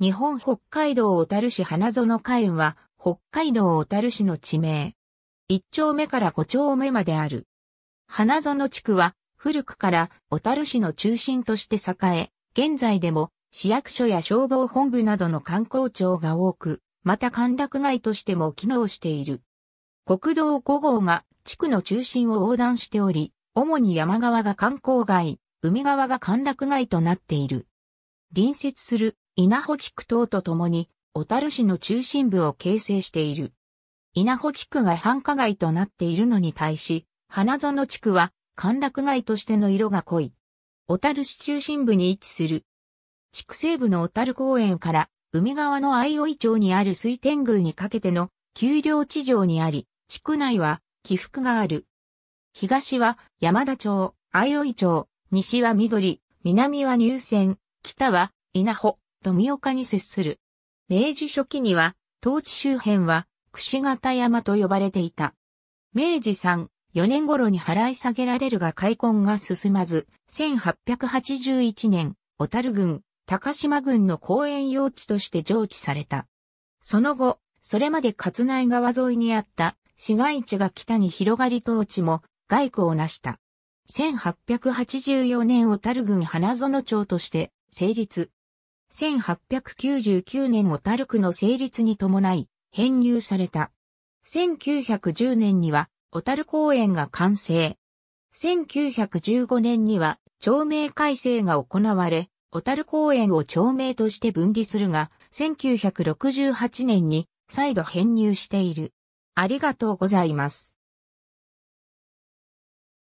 日本北海道小樽市花園花園は、北海道小樽市の地名。一丁目から五丁目まである。花園地区は、古くから小樽市の中心として栄え、現在でも市役所や消防本部などの観光庁が多く、また歓楽街としても機能している。国道5号が地区の中心を横断しており、主に山側が観光街、海側が歓楽街となっている。隣接する稲穂地区等とともに、小樽市の中心部を形成している。稲穂地区が繁華街となっているのに対し、花園地区は歓楽街としての色が濃い。小樽市中心部に位置する。地区西部の小樽公園から海側の相生町にある水天宮にかけての丘陵地上にあり、地区内は起伏がある。東は山田町、相生町、西は緑、南は入選、北は稲穂、富岡に接する。明治初期には、当地周辺は、櫛形山と呼ばれていた。明治3、4年頃に払い下げられるが開墾が進まず、1881年、小樽郡、高島郡の公園用地として上記された。その後、それまで勝内川沿いにあった市街地が北に広がり当地も外区を成した。1884年小樽郡花園町として成立。1899年小樽区の成立に伴い、編入された。1910年には、小樽公園が完成。1915年には、町名改正が行われ、小樽公園を町名として分離するが、1968年に再度編入している。ありがとうございます。